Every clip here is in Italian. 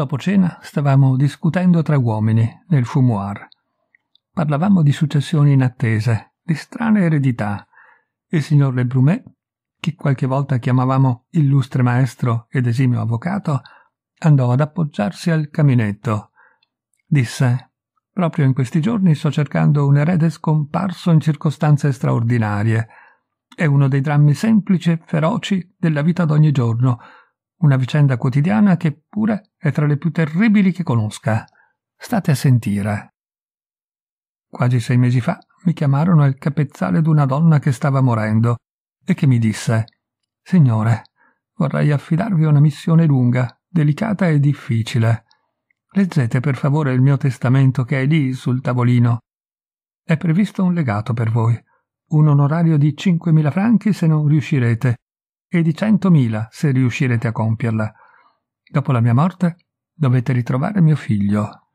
Dopo cena stavamo discutendo tra uomini nel fumoir. Parlavamo di successioni inattese, di strane eredità. Il signor Le Brumet, che qualche volta chiamavamo illustre maestro ed esimio avvocato, andò ad appoggiarsi al caminetto. Disse: Proprio in questi giorni sto cercando un erede scomparso in circostanze straordinarie. È uno dei drammi semplici e feroci della vita d'ogni giorno una vicenda quotidiana che pure è tra le più terribili che conosca. State a sentire. Quasi sei mesi fa mi chiamarono al capezzale d'una donna che stava morendo e che mi disse Signore, vorrei affidarvi una missione lunga, delicata e difficile. Leggete per favore il mio testamento che è lì sul tavolino. È previsto un legato per voi, un onorario di 5.000 franchi se non riuscirete, e di centomila se riuscirete a compierla. Dopo la mia morte dovete ritrovare mio figlio.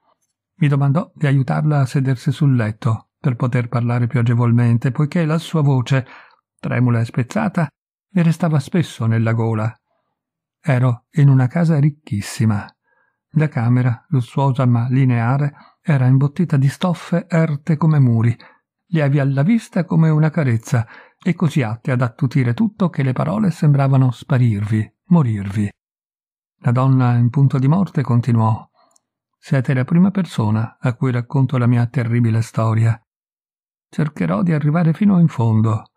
Mi domandò di aiutarla a sedersi sul letto per poter parlare più agevolmente, poiché la sua voce, tremula e spezzata, mi restava spesso nella gola. Ero in una casa ricchissima. La camera, lussuosa ma lineare, era imbottita di stoffe erte come muri, lievi alla vista come una carezza, e così atte ad attutire tutto che le parole sembravano sparirvi, morirvi. La donna in punto di morte continuò. Siete la prima persona a cui racconto la mia terribile storia. Cercherò di arrivare fino in fondo.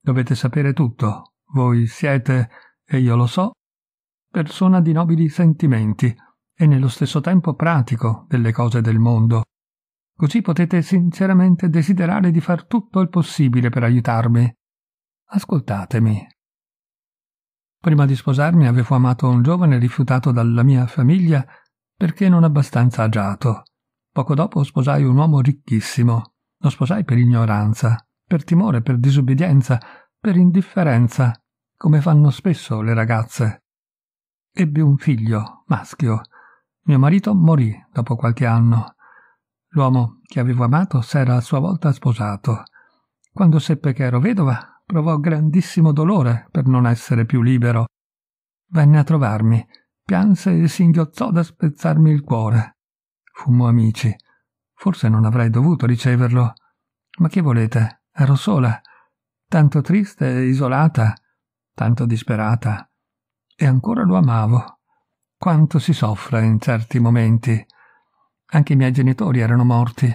Dovete sapere tutto. Voi siete, e io lo so, persona di nobili sentimenti e nello stesso tempo pratico delle cose del mondo. Così potete sinceramente desiderare di far tutto il possibile per aiutarmi ascoltatemi. Prima di sposarmi avevo amato un giovane rifiutato dalla mia famiglia perché non abbastanza agiato. Poco dopo sposai un uomo ricchissimo. Lo sposai per ignoranza, per timore, per disobbedienza, per indifferenza, come fanno spesso le ragazze. Ebbi un figlio, maschio. Mio marito morì dopo qualche anno. L'uomo che avevo amato s'era a sua volta sposato. Quando seppe che ero vedova, provò grandissimo dolore per non essere più libero. Venne a trovarmi, pianse e singhiozzò da spezzarmi il cuore. Fummo amici. Forse non avrei dovuto riceverlo. Ma che volete? Ero sola, tanto triste e isolata, tanto disperata. E ancora lo amavo. Quanto si soffre in certi momenti. Anche i miei genitori erano morti.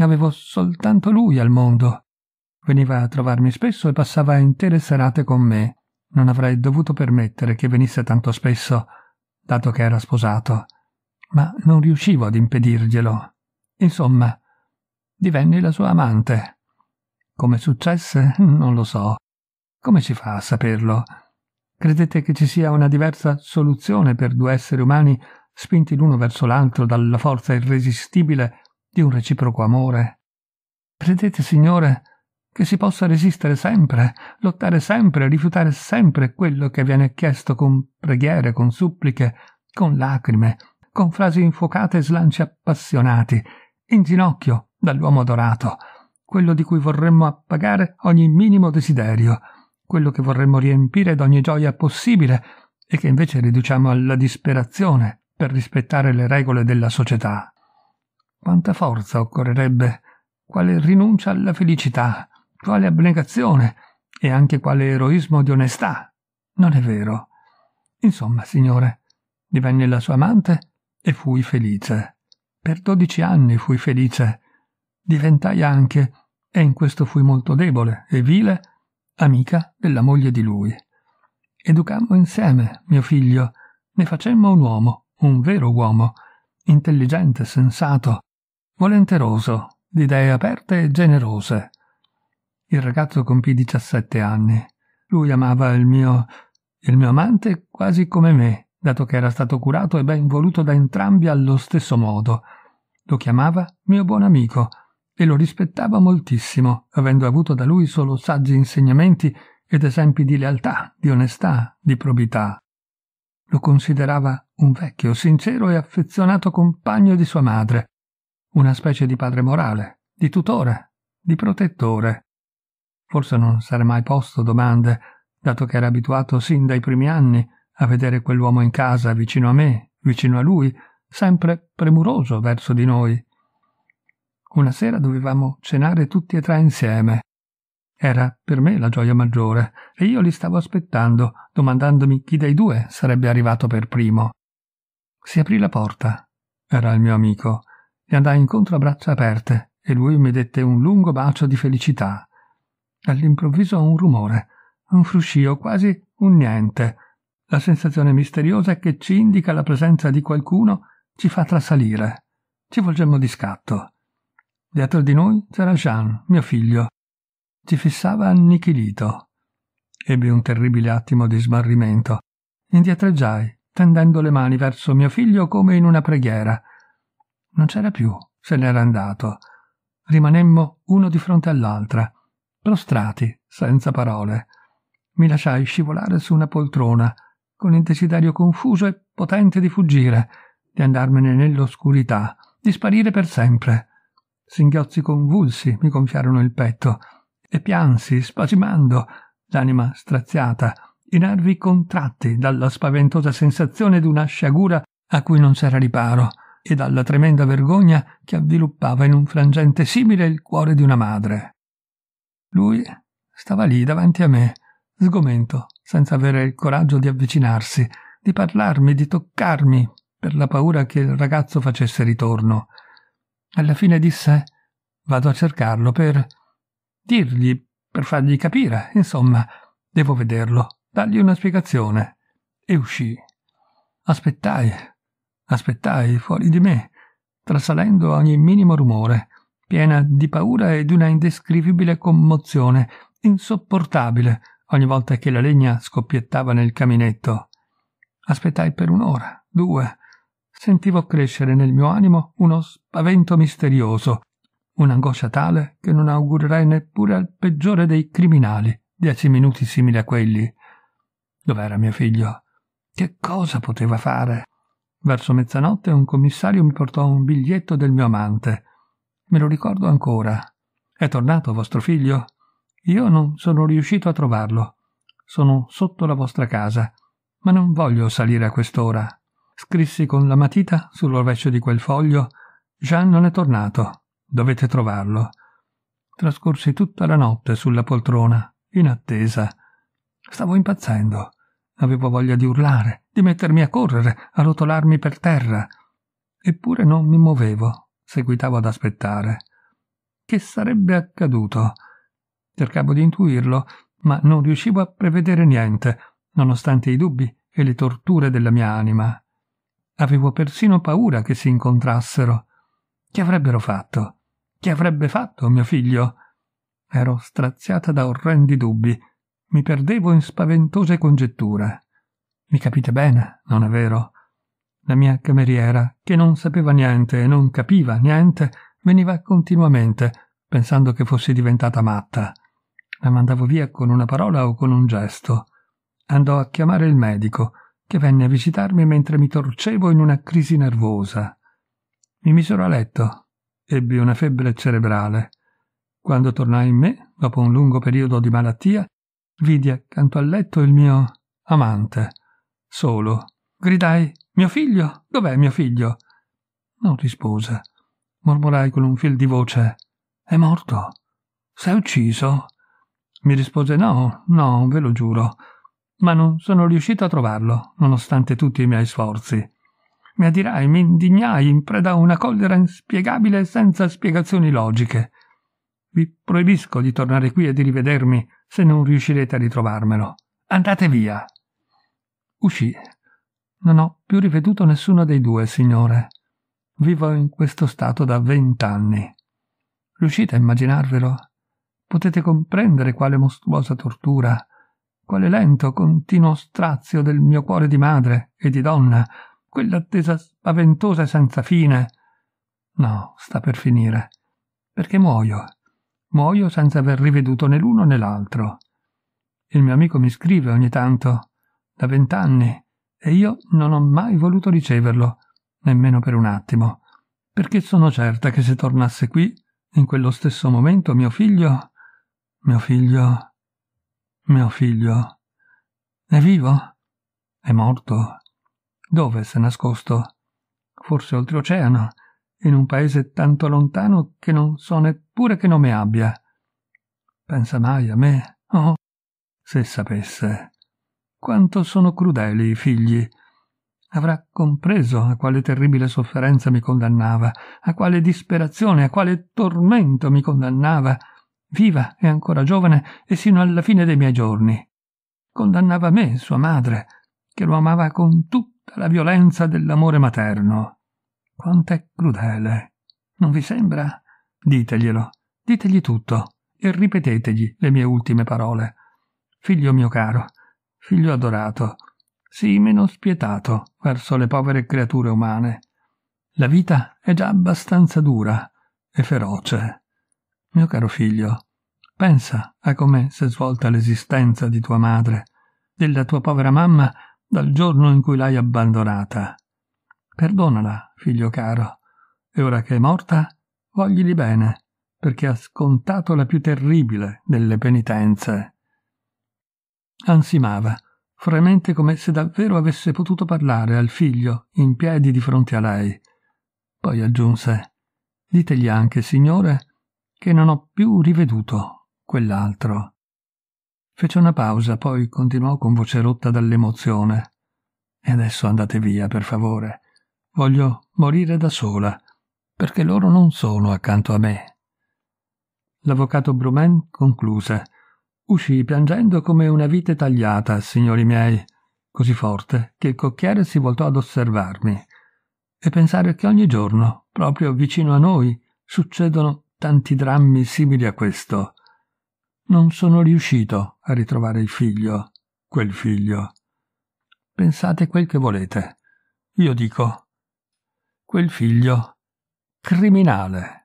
Avevo soltanto lui al mondo. Veniva a trovarmi spesso e passava intere serate con me. Non avrei dovuto permettere che venisse tanto spesso, dato che era sposato, ma non riuscivo ad impedirglielo. Insomma, divenni la sua amante. Come successe? Non lo so. Come si fa a saperlo? Credete che ci sia una diversa soluzione per due esseri umani spinti l'uno verso l'altro dalla forza irresistibile di un reciproco amore? Credete, Signore, che si possa resistere sempre, lottare sempre, rifiutare sempre quello che viene chiesto con preghiere, con suppliche, con lacrime, con frasi infuocate e slanci appassionati, in ginocchio dall'uomo adorato, quello di cui vorremmo appagare ogni minimo desiderio, quello che vorremmo riempire d'ogni gioia possibile e che invece riduciamo alla disperazione per rispettare le regole della società. Quanta forza occorrerebbe, quale rinuncia alla felicità, quale abnegazione e anche quale eroismo di onestà. Non è vero. Insomma, signore, divenne la sua amante e fui felice. Per dodici anni fui felice. Diventai anche, e in questo fui molto debole e vile, amica della moglie di lui. Educammo insieme mio figlio, ne facemmo un uomo, un vero uomo, intelligente, sensato, volenteroso, di idee aperte e generose. Il ragazzo compì 17 anni. Lui amava il mio... il mio amante quasi come me, dato che era stato curato e ben voluto da entrambi allo stesso modo. Lo chiamava mio buon amico e lo rispettava moltissimo, avendo avuto da lui solo saggi insegnamenti ed esempi di lealtà, di onestà, di probità. Lo considerava un vecchio, sincero e affezionato compagno di sua madre, una specie di padre morale, di tutore, di protettore. Forse non sarei mai posto domande, dato che era abituato sin dai primi anni a vedere quell'uomo in casa vicino a me, vicino a lui, sempre premuroso verso di noi. Una sera dovevamo cenare tutti e tre insieme. Era per me la gioia maggiore e io li stavo aspettando, domandandomi chi dei due sarebbe arrivato per primo. Si aprì la porta. Era il mio amico. Gli andai incontro a braccia aperte e lui mi dette un lungo bacio di felicità. All'improvviso un rumore, un fruscio, quasi un niente. La sensazione misteriosa che ci indica la presenza di qualcuno ci fa trasalire. Ci volgemmo di scatto. Dietro di noi c'era Jean, mio figlio. Ci fissava annichilito. Ebbi un terribile attimo di smarrimento. Indietreggiai, tendendo le mani verso mio figlio come in una preghiera. Non c'era più, se n'era andato. Rimanemmo uno di fronte all'altra prostrati, senza parole. Mi lasciai scivolare su una poltrona, con il desiderio confuso e potente di fuggire, di andarmene nell'oscurità, di sparire per sempre. Singhiozzi convulsi mi gonfiarono il petto e piansi, spasimando, l'anima straziata, i nervi contratti dalla spaventosa sensazione di una sciagura a cui non c'era riparo e dalla tremenda vergogna che avviluppava in un frangente simile il cuore di una madre. Lui stava lì davanti a me, sgomento, senza avere il coraggio di avvicinarsi, di parlarmi, di toccarmi, per la paura che il ragazzo facesse ritorno. Alla fine disse vado a cercarlo per dirgli, per fargli capire, insomma, devo vederlo, dargli una spiegazione. E uscì. Aspettai, aspettai fuori di me, trasalendo ogni minimo rumore piena di paura e di una indescrivibile commozione, insopportabile, ogni volta che la legna scoppiettava nel caminetto. Aspettai per un'ora, due. Sentivo crescere nel mio animo uno spavento misterioso, un'angoscia tale che non augurerei neppure al peggiore dei criminali dieci minuti simili a quelli. Dov'era mio figlio? Che cosa poteva fare? Verso mezzanotte un commissario mi portò un biglietto del mio amante. Me lo ricordo ancora. È tornato vostro figlio? Io non sono riuscito a trovarlo. Sono sotto la vostra casa, ma non voglio salire a quest'ora. Scrissi con la matita sul rovescio di quel foglio Jean non è tornato. Dovete trovarlo. Trascorsi tutta la notte sulla poltrona, in attesa. Stavo impazzendo. Avevo voglia di urlare, di mettermi a correre, a rotolarmi per terra. Eppure non mi muovevo seguitavo ad aspettare. Che sarebbe accaduto? Cercavo di intuirlo, ma non riuscivo a prevedere niente, nonostante i dubbi e le torture della mia anima. Avevo persino paura che si incontrassero. Che avrebbero fatto? Che avrebbe fatto mio figlio? Ero straziata da orrendi dubbi, mi perdevo in spaventose congetture. Mi capite bene, non è vero? La mia cameriera, che non sapeva niente e non capiva niente, veniva continuamente, pensando che fossi diventata matta. La mandavo via con una parola o con un gesto. Andò a chiamare il medico, che venne a visitarmi mentre mi torcevo in una crisi nervosa. Mi misero a letto. Ebbi una febbre cerebrale. Quando tornai in me, dopo un lungo periodo di malattia, vidi accanto al letto il mio amante, solo. Gridai mio figlio? Dov'è mio figlio? Non rispose. Mormorai con un fil di voce. È morto. Sei ucciso? Mi rispose no, no, ve lo giuro. Ma non sono riuscito a trovarlo, nonostante tutti i miei sforzi. Mi adirai, mi indignai in preda a una collera inspiegabile senza spiegazioni logiche. Vi proibisco di tornare qui e di rivedermi se non riuscirete a ritrovarmelo. Andate via. Uscì non ho più riveduto nessuno dei due, signore. Vivo in questo stato da vent'anni. Riuscite a immaginarvelo? Potete comprendere quale mostruosa tortura, quale lento, continuo strazio del mio cuore di madre e di donna, quell'attesa spaventosa e senza fine. No, sta per finire. Perché muoio. Muoio senza aver riveduto né l'uno né l'altro. Il mio amico mi scrive ogni tanto, da vent'anni, e io non ho mai voluto riceverlo, nemmeno per un attimo, perché sono certa che se tornasse qui, in quello stesso momento, mio figlio... mio figlio... mio figlio... è vivo? È morto? Dove s'è nascosto? Forse oltreoceano, in un paese tanto lontano che non so neppure che nome abbia. Pensa mai a me? Oh, se sapesse. Quanto sono crudeli i figli! Avrà compreso a quale terribile sofferenza mi condannava, a quale disperazione, a quale tormento mi condannava, viva e ancora giovane e sino alla fine dei miei giorni. Condannava me, sua madre, che lo amava con tutta la violenza dell'amore materno. Quanto è crudele! Non vi sembra? Diteglielo, ditegli tutto e ripetetegli le mie ultime parole. Figlio mio caro, figlio adorato, sii meno spietato verso le povere creature umane. La vita è già abbastanza dura e feroce. Mio caro figlio, pensa a come si è svolta l'esistenza di tua madre, della tua povera mamma dal giorno in cui l'hai abbandonata. Perdonala, figlio caro, e ora che è morta, voglili bene, perché ha scontato la più terribile delle penitenze ansimava, fremente come se davvero avesse potuto parlare al figlio, in piedi di fronte a lei. Poi aggiunse Ditegli anche, signore, che non ho più riveduto quell'altro. Fece una pausa, poi continuò con voce rotta dall'emozione. E adesso andate via, per favore. Voglio morire da sola, perché loro non sono accanto a me. L'avvocato Brumen concluse Uscii piangendo come una vite tagliata, signori miei, così forte che il cocchiere si voltò ad osservarmi. E pensare che ogni giorno, proprio vicino a noi, succedono tanti drammi simili a questo. Non sono riuscito a ritrovare il figlio, quel figlio. Pensate quel che volete. Io dico, quel figlio criminale.